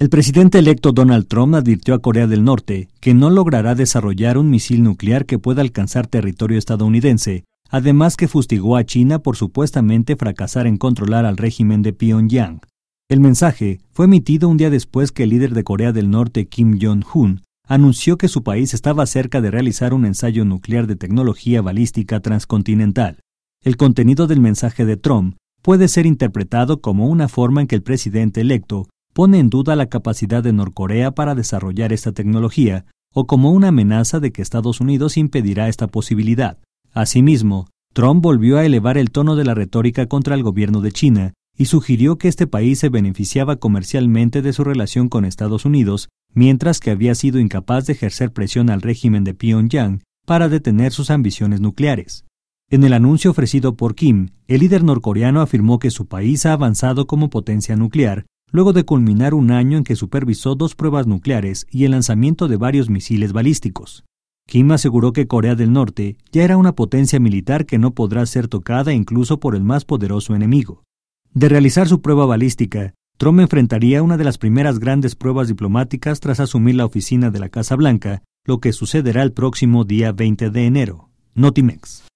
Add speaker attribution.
Speaker 1: El presidente electo Donald Trump advirtió a Corea del Norte que no logrará desarrollar un misil nuclear que pueda alcanzar territorio estadounidense, además que fustigó a China por supuestamente fracasar en controlar al régimen de Pyongyang. El mensaje fue emitido un día después que el líder de Corea del Norte, Kim Jong-un, anunció que su país estaba cerca de realizar un ensayo nuclear de tecnología balística transcontinental. El contenido del mensaje de Trump puede ser interpretado como una forma en que el presidente electo pone en duda la capacidad de Norcorea para desarrollar esta tecnología o como una amenaza de que Estados Unidos impedirá esta posibilidad. Asimismo, Trump volvió a elevar el tono de la retórica contra el gobierno de China y sugirió que este país se beneficiaba comercialmente de su relación con Estados Unidos, mientras que había sido incapaz de ejercer presión al régimen de Pyongyang para detener sus ambiciones nucleares. En el anuncio ofrecido por Kim, el líder norcoreano afirmó que su país ha avanzado como potencia nuclear luego de culminar un año en que supervisó dos pruebas nucleares y el lanzamiento de varios misiles balísticos. Kim aseguró que Corea del Norte ya era una potencia militar que no podrá ser tocada incluso por el más poderoso enemigo. De realizar su prueba balística, Trump enfrentaría una de las primeras grandes pruebas diplomáticas tras asumir la oficina de la Casa Blanca, lo que sucederá el próximo día 20 de enero. Notimex.